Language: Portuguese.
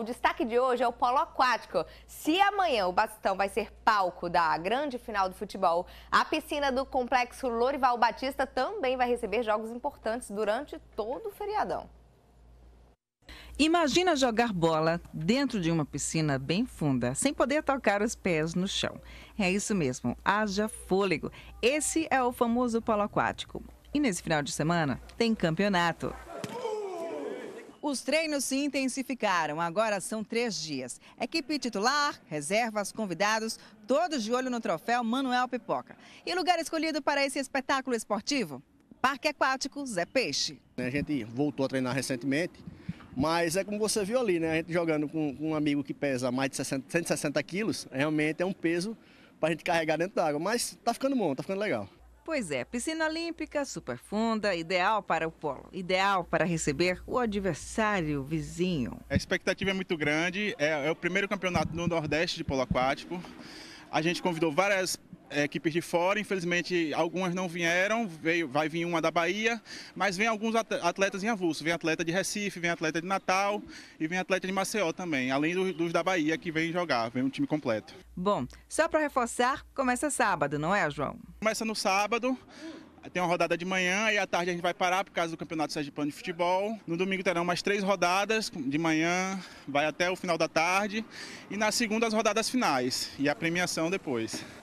O destaque de hoje é o polo aquático. Se amanhã o Bastão vai ser palco da grande final do futebol, a piscina do complexo Lorival Batista também vai receber jogos importantes durante todo o feriadão. Imagina jogar bola dentro de uma piscina bem funda, sem poder tocar os pés no chão. É isso mesmo, haja fôlego. Esse é o famoso polo aquático. E nesse final de semana tem campeonato. Os treinos se intensificaram, agora são três dias. Equipe titular, reservas, convidados, todos de olho no troféu Manuel Pipoca. E lugar escolhido para esse espetáculo esportivo? Parque Aquático Zé Peixe. A gente voltou a treinar recentemente, mas é como você viu ali, né? A gente jogando com, um amigo que pesa mais de 60, 160 quilos, realmente é um peso para a gente carregar dentro da água. Mas tá ficando bom, tá ficando legal. Pois é, piscina olímpica, super funda, ideal para o polo, ideal para receber o adversário vizinho. A expectativa é muito grande, é, é o primeiro campeonato no Nordeste de polo aquático. A gente convidou várias é, equipes de fora. Infelizmente, algumas não vieram, veio, vai vir uma da Bahia, mas vem alguns atletas em avulso. Vem atleta de Recife, vem atleta de Natal e vem atleta de Maceió também, além dos, dos da Bahia que vem jogar, vem um time completo. Bom, só para reforçar, começa sábado, não é, João? Começa no sábado. Tem uma rodada de manhã e à tarde a gente vai parar por causa do Campeonato Sergipano de Futebol. No domingo terão mais três rodadas, de manhã vai até o final da tarde. E na segunda as rodadas finais e a premiação depois.